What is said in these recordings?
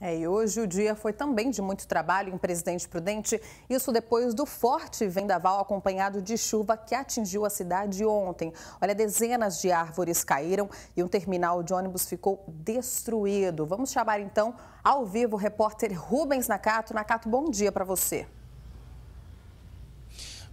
É, e hoje o dia foi também de muito trabalho em Presidente Prudente, isso depois do forte vendaval acompanhado de chuva que atingiu a cidade ontem. Olha, dezenas de árvores caíram e um terminal de ônibus ficou destruído. Vamos chamar então ao vivo o repórter Rubens Nakato. Nakato, bom dia para você.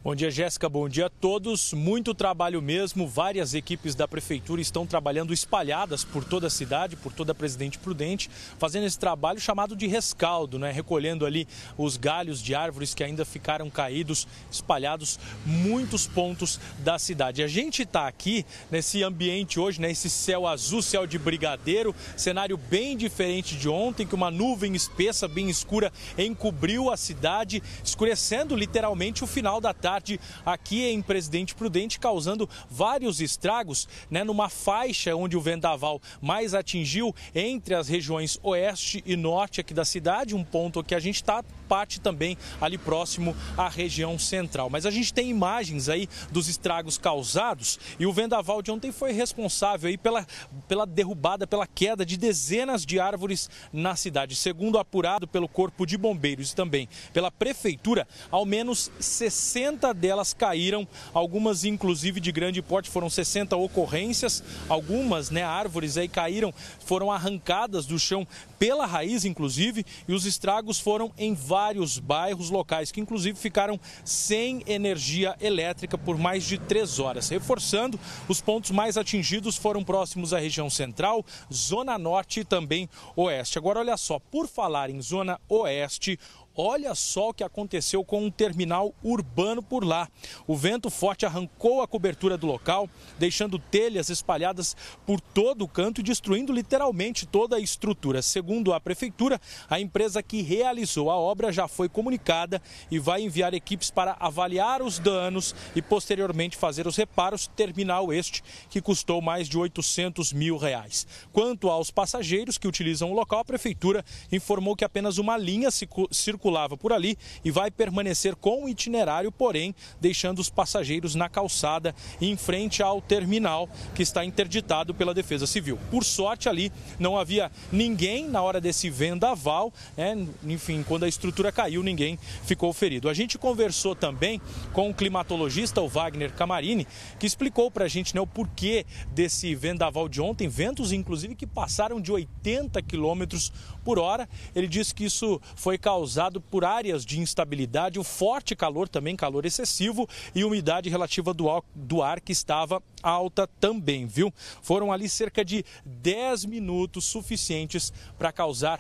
Bom dia, Jéssica. Bom dia a todos. Muito trabalho mesmo. Várias equipes da prefeitura estão trabalhando espalhadas por toda a cidade, por toda a Presidente Prudente, fazendo esse trabalho chamado de rescaldo, né? Recolhendo ali os galhos de árvores que ainda ficaram caídos, espalhados muitos pontos da cidade. A gente está aqui nesse ambiente hoje, né? Esse céu azul, céu de brigadeiro, cenário bem diferente de ontem, que uma nuvem espessa, bem escura, encobriu a cidade, escurecendo literalmente o final da tarde tarde aqui em Presidente Prudente, causando vários estragos né, numa faixa onde o vendaval mais atingiu entre as regiões oeste e norte aqui da cidade, um ponto que a gente está, parte também ali próximo à região central. Mas a gente tem imagens aí dos estragos causados e o vendaval de ontem foi responsável aí pela, pela derrubada, pela queda de dezenas de árvores na cidade. Segundo apurado pelo Corpo de Bombeiros e também pela Prefeitura, ao menos 60 60 delas caíram, algumas inclusive de grande porte, foram 60 ocorrências, algumas, né, árvores aí caíram, foram arrancadas do chão pela raiz inclusive, e os estragos foram em vários bairros locais que inclusive ficaram sem energia elétrica por mais de três horas. Reforçando, os pontos mais atingidos foram próximos à região central, zona norte e também oeste. Agora olha só, por falar em zona oeste, Olha só o que aconteceu com um terminal urbano por lá. O vento forte arrancou a cobertura do local, deixando telhas espalhadas por todo o canto e destruindo literalmente toda a estrutura. Segundo a prefeitura, a empresa que realizou a obra já foi comunicada e vai enviar equipes para avaliar os danos e posteriormente fazer os reparos. Terminal este que custou mais de 800 mil reais. Quanto aos passageiros que utilizam o local, a prefeitura informou que apenas uma linha circula circulava por ali e vai permanecer com o itinerário, porém, deixando os passageiros na calçada em frente ao terminal que está interditado pela Defesa Civil. Por sorte, ali não havia ninguém na hora desse vendaval, né? enfim, quando a estrutura caiu, ninguém ficou ferido. A gente conversou também com o climatologista, o Wagner Camarini, que explicou para a gente né, o porquê desse vendaval de ontem, ventos inclusive que passaram de 80 quilômetros por hora. Ele disse que isso foi causado marcado por áreas de instabilidade, o forte calor também, calor excessivo e umidade relativa do ar, do ar que estava alta também, viu? Foram ali cerca de 10 minutos suficientes para causar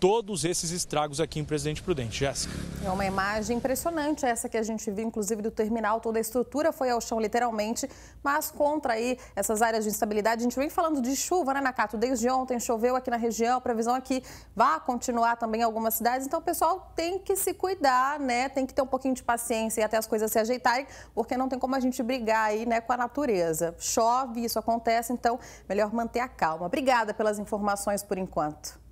todos esses estragos aqui em Presidente Prudente. Jéssica. É uma imagem impressionante essa que a gente viu, inclusive, do terminal. Toda a estrutura foi ao chão, literalmente. Mas contra aí essas áreas de instabilidade, a gente vem falando de chuva, né, Nakato? Desde ontem choveu aqui na região, a previsão aqui é vai continuar também em algumas cidades. Então, o pessoal tem que se cuidar, né? Tem que ter um pouquinho de paciência e até as coisas se ajeitarem, porque não tem como a gente brigar aí, né, com a natureza. Chove, isso acontece, então melhor manter a calma. Obrigada pelas informações por enquanto.